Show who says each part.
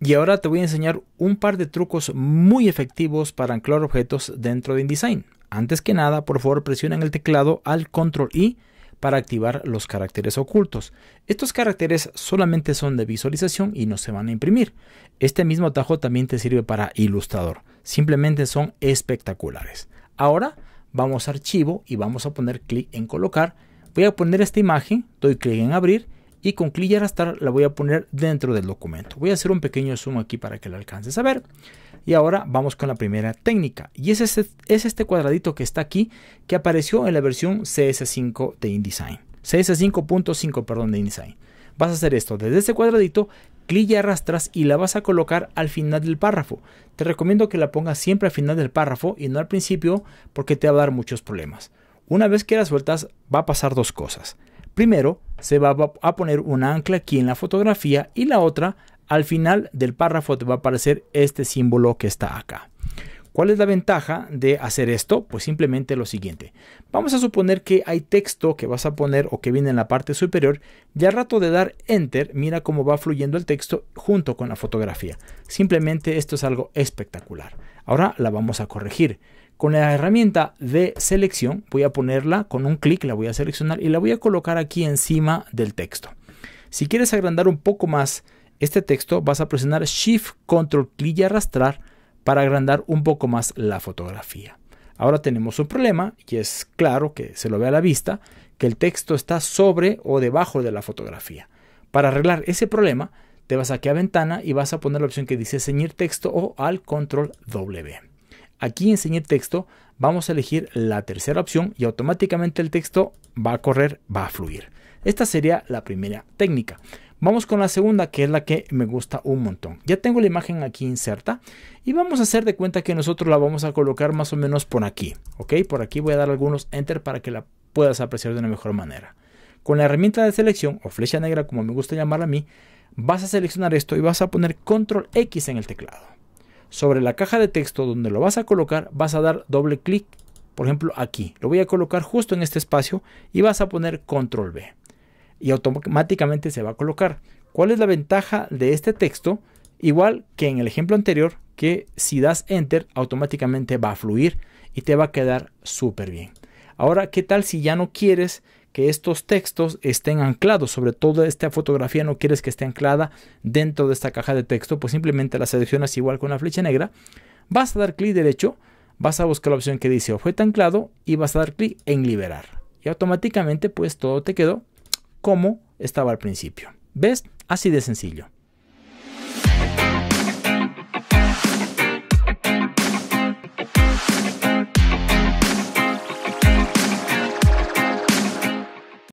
Speaker 1: Y ahora te voy a enseñar un par de trucos muy efectivos para anclar objetos dentro de InDesign. Antes que nada, por favor presionen el teclado al Control I para activar los caracteres ocultos. Estos caracteres solamente son de visualización y no se van a imprimir. Este mismo atajo también te sirve para ilustrador. Simplemente son espectaculares. Ahora vamos a archivo y vamos a poner clic en colocar. Voy a poner esta imagen, doy clic en abrir y con clic y arrastrar la voy a poner dentro del documento. Voy a hacer un pequeño zoom aquí para que la alcances a ver. Y ahora vamos con la primera técnica. Y es este, es este cuadradito que está aquí que apareció en la versión CS5 de InDesign. CS5.5, perdón, de InDesign. Vas a hacer esto desde este cuadradito, clic y arrastras y la vas a colocar al final del párrafo. Te recomiendo que la pongas siempre al final del párrafo y no al principio porque te va a dar muchos problemas. Una vez que la sueltas va a pasar dos cosas. Primero, se va a poner una ancla aquí en la fotografía y la otra al final del párrafo te va a aparecer este símbolo que está acá. ¿Cuál es la ventaja de hacer esto? Pues simplemente lo siguiente. Vamos a suponer que hay texto que vas a poner o que viene en la parte superior y al rato de dar enter mira cómo va fluyendo el texto junto con la fotografía. Simplemente esto es algo espectacular. Ahora la vamos a corregir. Con la herramienta de selección voy a ponerla con un clic, la voy a seleccionar y la voy a colocar aquí encima del texto. Si quieres agrandar un poco más este texto, vas a presionar Shift, Control, clic y arrastrar para agrandar un poco más la fotografía. Ahora tenemos un problema y es claro que se lo ve a la vista que el texto está sobre o debajo de la fotografía. Para arreglar ese problema, te vas aquí a ventana y vas a poner la opción que dice ceñir texto o al control W. Aquí enseñé texto, vamos a elegir la tercera opción y automáticamente el texto va a correr, va a fluir. Esta sería la primera técnica. Vamos con la segunda, que es la que me gusta un montón. Ya tengo la imagen aquí inserta y vamos a hacer de cuenta que nosotros la vamos a colocar más o menos por aquí. ¿Ok? Por aquí voy a dar algunos enter para que la puedas apreciar de una mejor manera. Con la herramienta de selección o flecha negra, como me gusta llamarla a mí, vas a seleccionar esto y vas a poner control X en el teclado sobre la caja de texto donde lo vas a colocar, vas a dar doble clic, por ejemplo aquí. Lo voy a colocar justo en este espacio y vas a poner control B. Y automáticamente se va a colocar. ¿Cuál es la ventaja de este texto? Igual que en el ejemplo anterior, que si das enter automáticamente va a fluir y te va a quedar súper bien. Ahora, ¿qué tal si ya no quieres que estos textos estén anclados, sobre todo esta fotografía no quieres que esté anclada dentro de esta caja de texto, pues simplemente la seleccionas igual con una flecha negra, vas a dar clic derecho, vas a buscar la opción que dice objeto anclado y vas a dar clic en liberar. Y automáticamente pues todo te quedó como estaba al principio. ¿Ves? Así de sencillo.